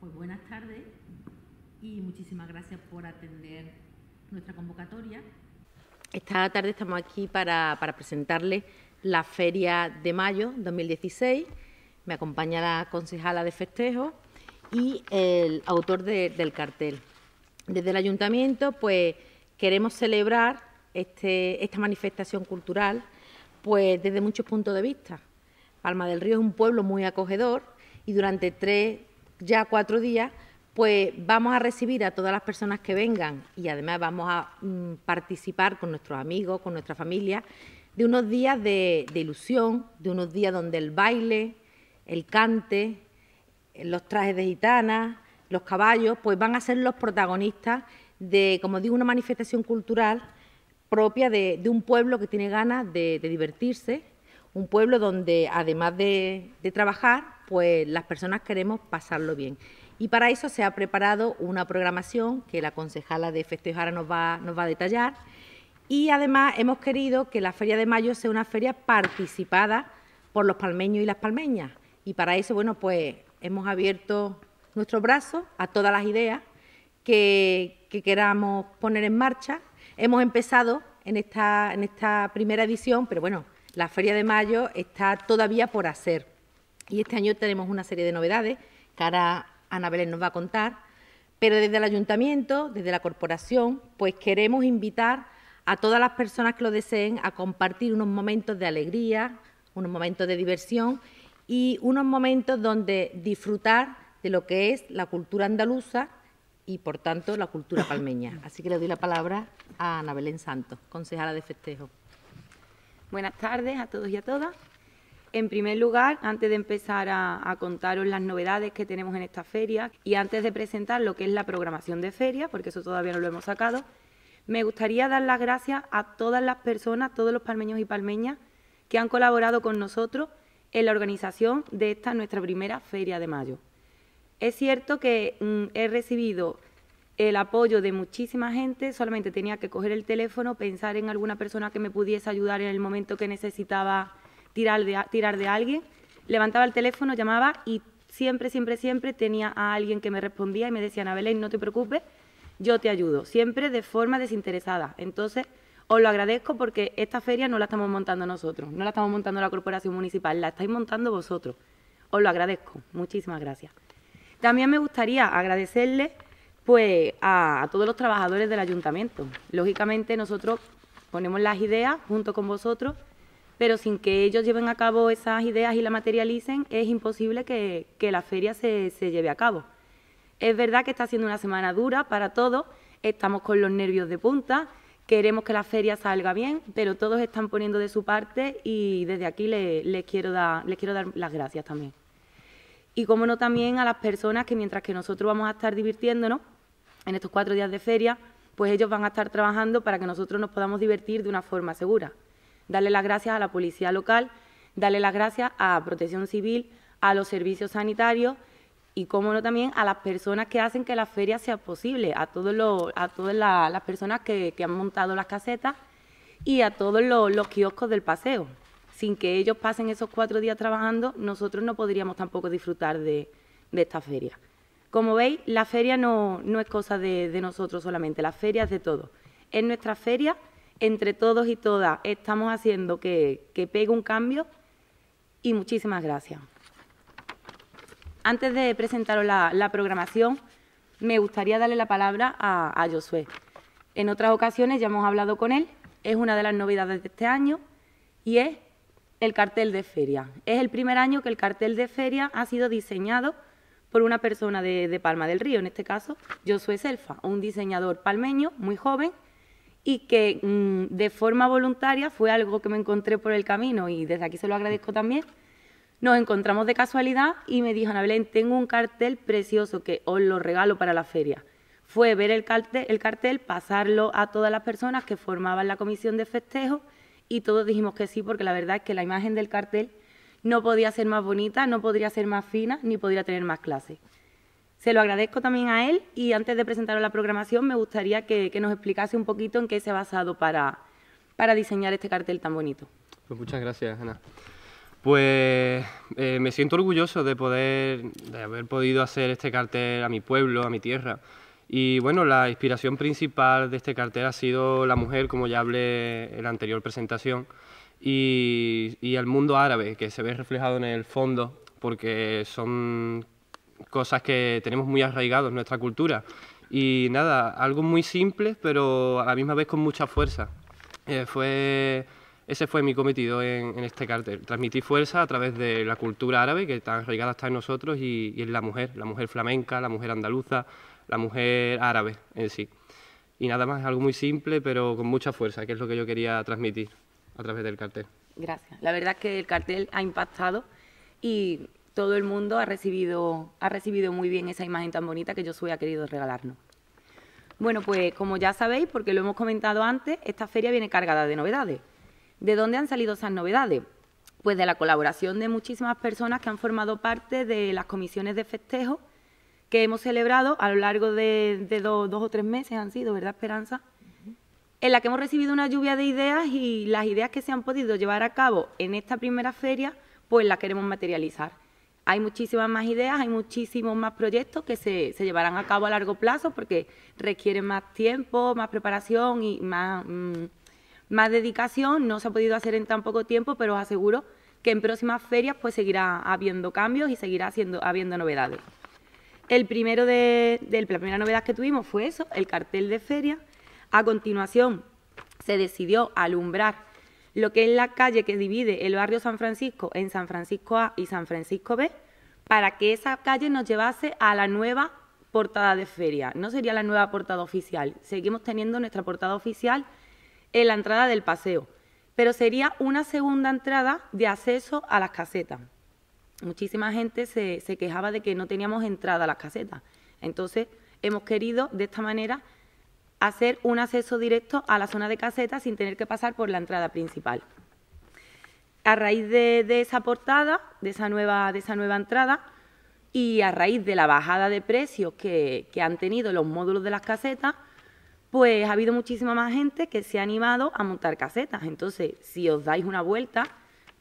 Pues buenas tardes y muchísimas gracias por atender nuestra convocatoria. Esta tarde estamos aquí para, presentarles la Feria de Mayo 2016. Me acompaña la concejala de festejo y el autor del cartel. Desde el ayuntamiento, pues queremos celebrar este, esta manifestación cultural, pues desde muchos puntos de vista. Palma del Río es un pueblo muy acogedor y durante tres ya cuatro días, pues vamos a recibir a todas las personas que vengan y además vamos a mm, participar con nuestros amigos, con nuestra familia, de unos días de, ilusión, de unos días donde el baile, el cante, los trajes de gitana, los caballos, pues van a ser los protagonistas de, como digo, una manifestación cultural propia de, un pueblo que tiene ganas de, divertirse, un pueblo donde además de trabajar, pues las personas queremos pasarlo bien. Y para eso se ha preparado una programación que la concejala de Festejos nos va, a detallar. Y además hemos querido que la Feria de Mayo sea una feria participada por los palmeños y las palmeñas. Y para eso, bueno, pues hemos abierto nuestro brazo a todas las ideas que, queramos poner en marcha. Hemos empezado en esta, en esta primera edición, pero bueno, la Feria de Mayo está todavía por hacer. Y este año tenemos una serie de novedades que ahora Ana Belén nos va a contar, pero desde el ayuntamiento, desde la corporación, pues queremos invitar a todas las personas que lo deseen a compartir unos momentos de alegría, unos momentos de diversión y unos momentos donde disfrutar de lo que es la cultura andaluza y, por tanto, la cultura palmeña. Así que le doy la palabra a Ana Belén Santos, concejala de festejo. Buenas tardes a todos y a todas. En primer lugar, antes de empezar a, contaros las novedades que tenemos en esta feria y antes de presentar lo que es la programación de feria, porque eso todavía no lo hemos sacado, me gustaría dar las gracias a todas las personas, todos los palmeños y palmeñas que han colaborado con nosotros en la organización de esta nuestra primera feria de mayo. Es cierto que mm, he recibido el apoyo de muchísima gente, solamente tenía que coger el teléfono, pensar en alguna persona que me pudiese ayudar en el momento que necesitaba tirar de, alguien, levantaba el teléfono, llamaba y siempre, siempre, siempre tenía a alguien que me respondía y me decía, Ana no te preocupes, yo te ayudo, siempre de forma desinteresada. Entonces, os lo agradezco porque esta feria no la estamos montando nosotros, no la estamos montando la Corporación Municipal, la estáis montando vosotros. Os lo agradezco, muchísimas gracias. También me gustaría agradecerle pues, a todos los trabajadores del ayuntamiento. Lógicamente nosotros ponemos las ideas junto con vosotros pero sin que ellos lleven a cabo esas ideas y la materialicen, es imposible que, la feria se, lleve a cabo. Es verdad que está siendo una semana dura para todos, estamos con los nervios de punta, queremos que la feria salga bien, pero todos están poniendo de su parte y desde aquí les, quiero, dar, las gracias también. Y cómo no también a las personas que mientras que nosotros vamos a estar divirtiéndonos en estos cuatro días de feria, pues ellos van a estar trabajando para que nosotros nos podamos divertir de una forma segura. Darle las gracias a la policía local, darle las gracias a Protección Civil, a los servicios sanitarios y, como no, también a las personas que hacen que la feria sea posible, a, todos a todas las personas que, han montado las casetas y a todos los, kioscos del paseo. Sin que ellos pasen esos cuatro días trabajando, nosotros no podríamos tampoco disfrutar de, esta feria. Como veis, la feria no, es cosa de, de, nosotros solamente, la feria es de todos. Es nuestra feria entre todos y todas estamos haciendo que, pegue un cambio y muchísimas gracias. Antes de presentaros la, programación, me gustaría darle la palabra a, Josué. En otras ocasiones ya hemos hablado con él, es una de las novedades de este año y es el cartel de feria. Es el primer año que el cartel de feria ha sido diseñado por una persona de, de Palma del Río, en este caso Josué Selfa, un diseñador palmeño muy joven y que mm, de forma voluntaria fue algo que me encontré por el camino y desde aquí se lo agradezco también. Nos encontramos de casualidad y me dijo, Ana Belén, tengo un cartel precioso que os lo regalo para la feria. Fue ver el cartel, el cartel, pasarlo a todas las personas que formaban la comisión de festejo y todos dijimos que sí, porque la verdad es que la imagen del cartel no podía ser más bonita, no podría ser más fina, ni podría tener más clase. Se lo agradezco también a él y antes de presentar la programación me gustaría que, que nos explicase un poquito en qué se ha basado para, para diseñar este cartel tan bonito. Pues muchas gracias, Ana. Pues eh, me siento orgulloso de poder, de haber podido hacer este cartel a mi pueblo, a mi tierra. Y bueno, la inspiración principal de este cartel ha sido la mujer, como ya hablé en la anterior presentación, y, y el mundo árabe, que se ve reflejado en el fondo, porque son cosas que tenemos muy arraigados en nuestra cultura. Y nada, algo muy simple, pero a la misma vez con mucha fuerza. Eh, fue, ese fue mi cometido en, este cartel... transmitir fuerza a través de la cultura árabe, que está arraigada hasta en nosotros, y, y en la mujer, la mujer flamenca, la mujer andaluza, la mujer árabe en sí. Y nada más, algo muy simple, pero con mucha fuerza, que es lo que yo quería transmitir a través del cartel. Gracias. La verdad es que el cartel ha impactado y todo el mundo ha recibido, ha recibido muy bien esa imagen tan bonita que Josué ha querido regalarnos. Bueno, pues como ya sabéis, porque lo hemos comentado antes, esta feria viene cargada de novedades. ¿De dónde han salido esas novedades? Pues de la colaboración de muchísimas personas que han formado parte de las comisiones de festejo que hemos celebrado a lo largo de, dos, dos o tres meses, han sido, ¿verdad, Esperanza? en la que hemos recibido una lluvia de ideas y las ideas que se han podido llevar a cabo en esta primera feria, pues las queremos materializar hay muchísimas más ideas, hay muchísimos más proyectos que se, llevarán a cabo a largo plazo porque requieren más tiempo, más preparación y más, mm, más dedicación. No se ha podido hacer en tan poco tiempo, pero os aseguro que en próximas ferias pues seguirá habiendo cambios y seguirá habiendo novedades. El primero de, la primera novedad que tuvimos fue eso, el cartel de feria. A continuación se decidió alumbrar lo que es la calle que divide el barrio San Francisco en San Francisco A y San Francisco B, para que esa calle nos llevase a la nueva portada de feria. No sería la nueva portada oficial, seguimos teniendo nuestra portada oficial en la entrada del paseo, pero sería una segunda entrada de acceso a las casetas. Muchísima gente se, quejaba de que no teníamos entrada a las casetas. Entonces, hemos querido de esta manera hacer un acceso directo a la zona de casetas sin tener que pasar por la entrada principal. A raíz de, esa portada, de esa, nueva, de esa nueva entrada, y a raíz de la bajada de precios que, que, han tenido los módulos de las casetas, pues ha habido muchísima más gente que se ha animado a montar casetas. Entonces, si os dais una vuelta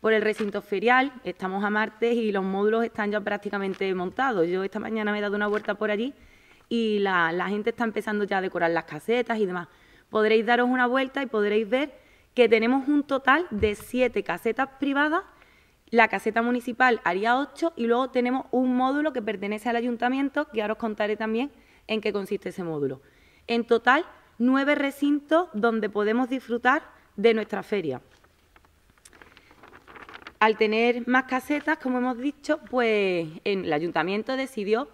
por el recinto ferial, estamos a martes y los módulos están ya prácticamente montados. Yo esta mañana me he dado una vuelta por allí y la, gente está empezando ya a decorar las casetas y demás. Podréis daros una vuelta y podréis ver que tenemos un total de siete casetas privadas la caseta municipal haría ocho y luego tenemos un módulo que pertenece al ayuntamiento, que ahora os contaré también en qué consiste ese módulo. En total, nueve recintos donde podemos disfrutar de nuestra feria. Al tener más casetas, como hemos dicho, pues el ayuntamiento decidió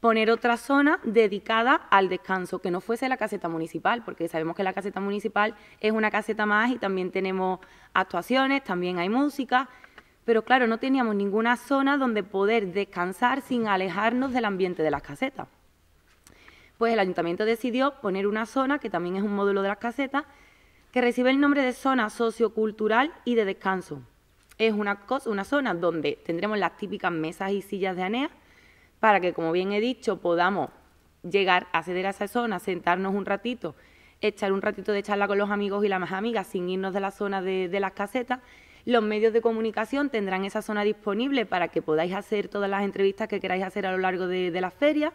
poner otra zona dedicada al descanso, que no fuese la caseta municipal, porque sabemos que la caseta municipal es una caseta más y también tenemos actuaciones, también hay música, pero claro, no teníamos ninguna zona donde poder descansar sin alejarnos del ambiente de las casetas. Pues el ayuntamiento decidió poner una zona, que también es un módulo de las casetas, que recibe el nombre de zona sociocultural y de descanso. Es una, cosa, una zona donde tendremos las típicas mesas y sillas de ANEA, para que, como bien he dicho, podamos llegar, a acceder a esa zona, sentarnos un ratito, echar un ratito de charla con los amigos y las amigas sin irnos de la zona de, las casetas. Los medios de comunicación tendrán esa zona disponible para que podáis hacer todas las entrevistas que queráis hacer a lo largo de, la feria.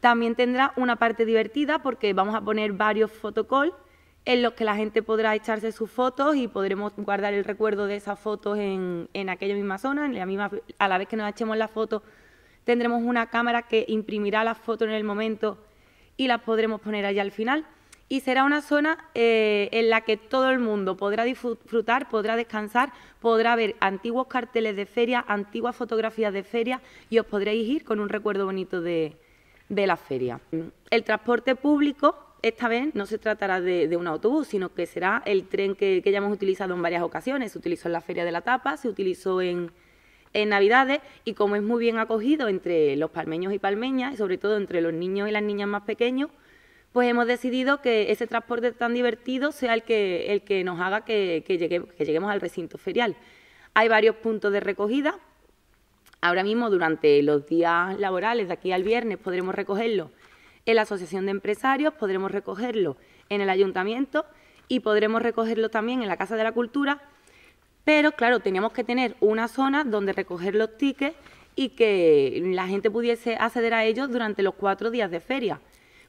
También tendrá una parte divertida porque vamos a poner varios fotocalls en los que la gente podrá echarse sus fotos y podremos guardar el recuerdo de esas fotos en, aquella misma zona, a la vez que nos echemos las fotos tendremos una cámara que imprimirá las fotos en el momento y las podremos poner allá al final. Y será una zona eh, en la que todo el mundo podrá disfrutar, podrá descansar, podrá ver antiguos carteles de feria, antiguas fotografías de feria y os podréis ir con un recuerdo bonito de, la feria. El transporte público, esta vez no se tratará de, un autobús, sino que será el tren que, ya hemos utilizado en varias ocasiones. Se utilizó en la Feria de la Tapa, se utilizó en, en Navidades y como es muy bien acogido entre los palmeños y palmeñas, y sobre todo entre los niños y las niñas más pequeños, pues hemos decidido que ese transporte tan divertido sea el que, el que nos haga que, llegue, que lleguemos al recinto ferial. Hay varios puntos de recogida. Ahora mismo, durante los días laborales, de aquí al viernes, podremos recogerlo en la Asociación de Empresarios, podremos recogerlo en el Ayuntamiento y podremos recogerlo también en la Casa de la Cultura pero claro, teníamos que tener una zona donde recoger los tickets y que la gente pudiese acceder a ellos durante los cuatro días de feria.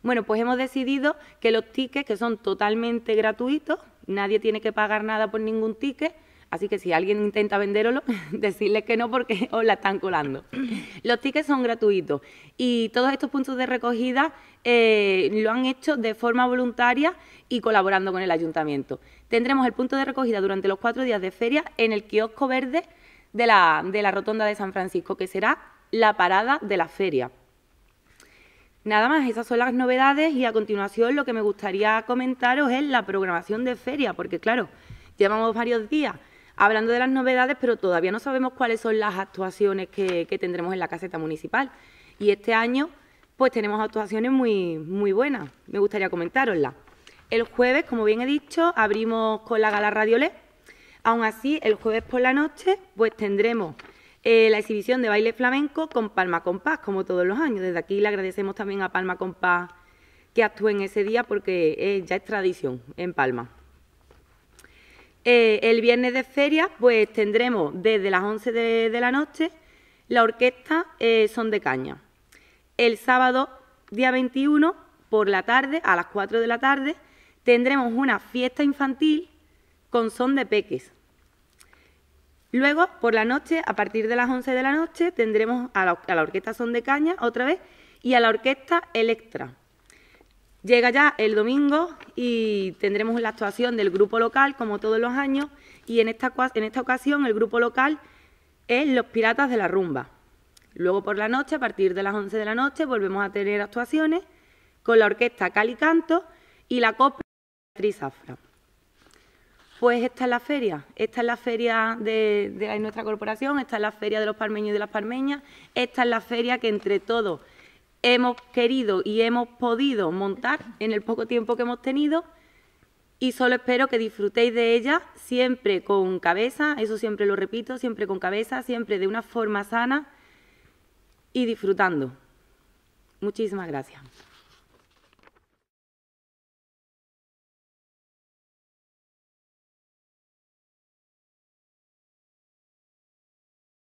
Bueno, pues hemos decidido que los tickets, que son totalmente gratuitos, nadie tiene que pagar nada por ningún ticket, Así que si alguien intenta venderlo, decirles que no porque os la están colando. Los tickets son gratuitos y todos estos puntos de recogida eh, lo han hecho de forma voluntaria y colaborando con el ayuntamiento. Tendremos el punto de recogida durante los cuatro días de feria en el kiosco verde de la Rotonda de San Francisco, que será la parada de la feria. Nada más, esas son las novedades y a continuación lo que me gustaría comentaros es la programación de feria, porque claro, llevamos varios días hablando de las novedades, pero todavía no sabemos cuáles son las actuaciones que, tendremos en la caseta municipal. Y este año, pues tenemos actuaciones muy, muy buenas. Me gustaría comentároslas. El jueves, como bien he dicho, abrimos con la gala LED. Aún así, el jueves por la noche, pues tendremos eh, la exhibición de baile flamenco con Palma Compás, como todos los años. Desde aquí le agradecemos también a Palma Compás que en ese día porque eh, ya es tradición en Palma. Eh, el viernes de feria, pues tendremos desde las 11 de, la noche la orquesta eh, Son de Caña. El sábado, día 21, por la tarde, a las 4 de la tarde, tendremos una fiesta infantil con son de peques. Luego, por la noche, a partir de las 11 de la noche, tendremos a la, a la orquesta Son de Caña otra vez y a la orquesta Electra. Llega ya el domingo y tendremos la actuación del grupo local, como todos los años, y en esta, ocasión el grupo local es Los Piratas de la Rumba. Luego por la noche, a partir de las 11 de la noche, volvemos a tener actuaciones con la orquesta Cali Canto y la copla Beatriz Afra. Pues esta es la feria, esta es la feria de, de nuestra corporación, esta es la feria de los parmeños y de las parmeñas, esta es la feria que entre todos hemos querido y hemos podido montar en el poco tiempo que hemos tenido y solo espero que disfrutéis de ella siempre con cabeza, eso siempre lo repito, siempre con cabeza, siempre de una forma sana y disfrutando. Muchísimas gracias.